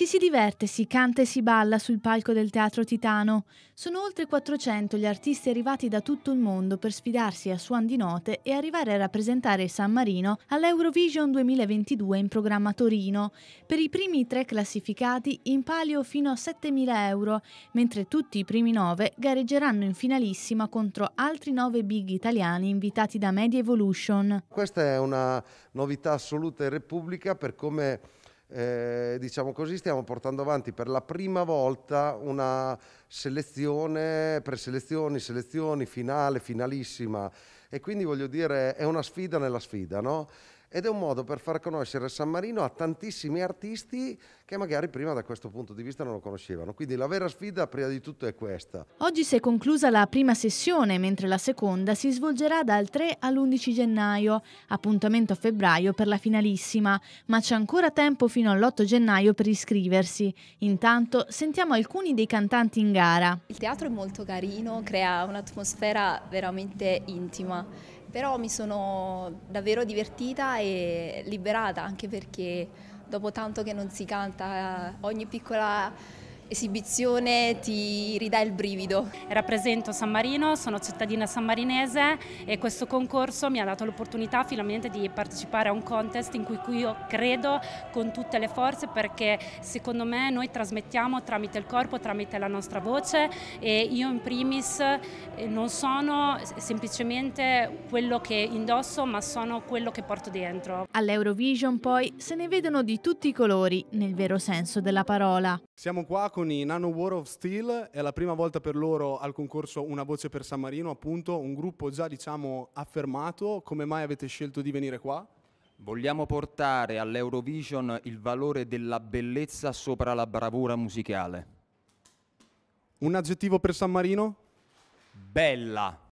Ci si diverte, si canta e si balla sul palco del Teatro Titano. Sono oltre 400 gli artisti arrivati da tutto il mondo per sfidarsi a suon di note e arrivare a rappresentare San Marino all'Eurovision 2022 in programma Torino. Per i primi tre classificati in palio fino a 7.000 euro, mentre tutti i primi nove gareggeranno in finalissima contro altri nove big italiani invitati da Media Evolution. Questa è una novità assoluta in Repubblica per come eh, diciamo così, stiamo portando avanti per la prima volta una selezione, preselezioni, selezioni, finale, finalissima. E quindi voglio dire, è una sfida nella sfida, no? ed è un modo per far conoscere San Marino a tantissimi artisti che magari prima da questo punto di vista non lo conoscevano. Quindi la vera sfida prima di tutto è questa. Oggi si è conclusa la prima sessione, mentre la seconda si svolgerà dal 3 all'11 gennaio, appuntamento a febbraio per la finalissima, ma c'è ancora tempo fino all'8 gennaio per iscriversi. Intanto sentiamo alcuni dei cantanti in gara. Il teatro è molto carino, crea un'atmosfera veramente intima però mi sono davvero divertita e liberata anche perché dopo tanto che non si canta eh, ogni piccola esibizione ti ridà il brivido. Rappresento San Marino, sono cittadina sammarinese e questo concorso mi ha dato l'opportunità finalmente di partecipare a un contest in cui io credo con tutte le forze perché secondo me noi trasmettiamo tramite il corpo, tramite la nostra voce e io in primis eh, non sono semplicemente quello che indosso ma sono quello che porto dentro. All'Eurovision poi se ne vedono di tutti i colori nel vero senso della parola. Siamo qua con con i Nano War of Steel, è la prima volta per loro al concorso Una voce per San Marino, appunto, un gruppo già diciamo affermato, come mai avete scelto di venire qua? Vogliamo portare all'Eurovision il valore della bellezza sopra la bravura musicale. Un aggettivo per San Marino? Bella.